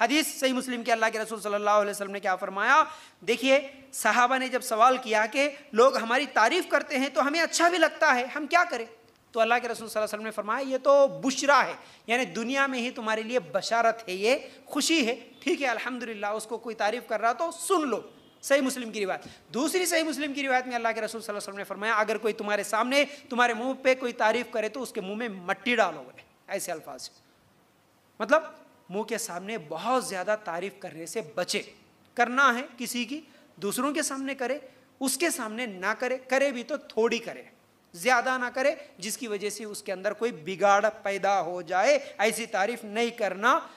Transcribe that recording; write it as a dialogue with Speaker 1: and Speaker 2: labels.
Speaker 1: हदीस सही मुस्लिम के अल्लाह के रसूल सल्लल्लाहु अलैहि वसल्लम ने क्या फरमाया देखिए साहबा ने जब सवाल किया कि लोग हमारी तारीफ़ करते हैं तो हमें अच्छा भी लगता है हम क्या करें तो अल्लाह के रसूल वसल्लम ने फरमाया ये तो बुशरा है यानी दुनिया में ही तुम्हारे लिए बशारत है ये खुशी है ठीक है अल्हम्दुलिल्लाह उसको कोई तारीफ़ कर रहा तो सुन लो सही मुस्लिम की रिवायत दूसरी सही मुस्लिम की रिवायत में अल्लाह के रसूल सल्लल्लाहु अलैहि वसल्लम ने फरमाया अगर कोई तुम्हारे सामने तुम्हारे मुंह पे कोई तारीफ करे तो उसके मुंह में मट्टी डालोगे ऐसे अल्फाज मतलब मुंह के सामने बहुत ज़्यादा तारीफ करने से बचे करना है किसी की दूसरों के सामने करे उसके सामने ना करे करे भी तो थोड़ी करे ज़्यादा ना करे जिसकी वजह से उसके अंदर कोई बिगाड़ पैदा हो जाए ऐसी तारीफ नहीं करना